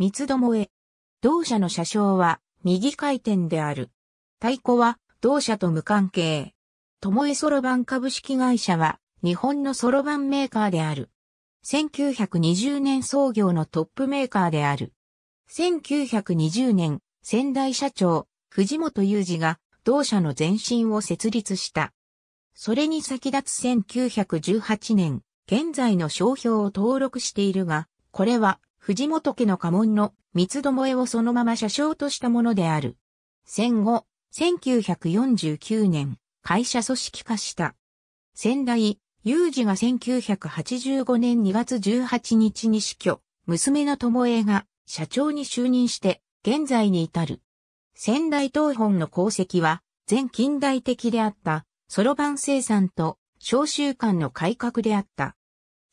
三つどもえ。同社の車掌は右回転である。太鼓は同社と無関係。ともえそろばん株式会社は日本のそろばんメーカーである。1920年創業のトップメーカーである。1920年、仙台社長、藤本裕二が同社の前身を設立した。それに先立つ1918年、現在の商標を登録しているが、これは藤本家の家紋の三つどもえをそのまま社長としたものである。戦後、1949年、会社組織化した。仙台、有事が1985年2月18日に死去、娘の友恵が社長に就任して、現在に至る。仙台東本の功績は、全近代的であった、そろばん生産と、商習慣の改革であった。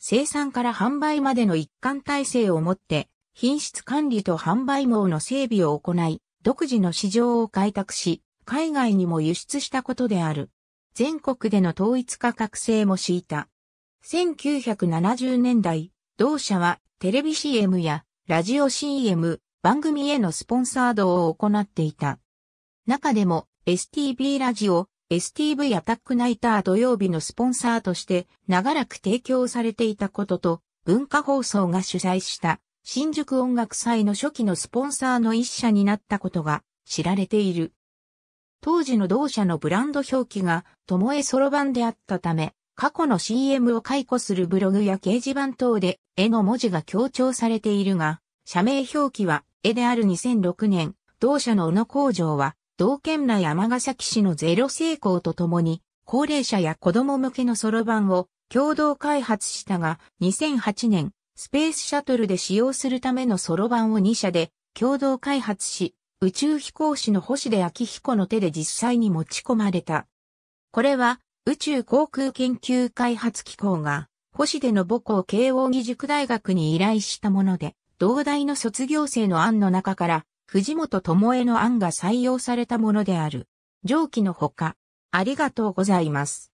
生産から販売までの一貫体制をもって、品質管理と販売網の整備を行い、独自の市場を開拓し、海外にも輸出したことである。全国での統一化覚醒も敷いた。1970年代、同社はテレビ CM やラジオ CM、番組へのスポンサードを行っていた。中でも STB ラジオ、STV アタックナイター土曜日のスポンサーとして長らく提供されていたことと、文化放送が主催した新宿音楽祭の初期のスポンサーの一社になったことが知られている。当時の同社のブランド表記が、ともえそろばんであったため、過去の CM を解雇するブログや掲示板等で、絵の文字が強調されているが、社名表記は、絵である2006年、同社の小野工場は、同県内尼崎市のゼロ成功とともに、高齢者や子供向けのソロ版を共同開発したが、2008年、スペースシャトルで使用するためのソロ版を2社で共同開発し、宇宙飛行士の星出明彦の手で実際に持ち込まれた。これは宇宙航空研究開発機構が星出の母校慶応義塾大学に依頼したもので、同大の卒業生の案の中から藤本智恵の案が採用されたものである。上記のほか、ありがとうございます。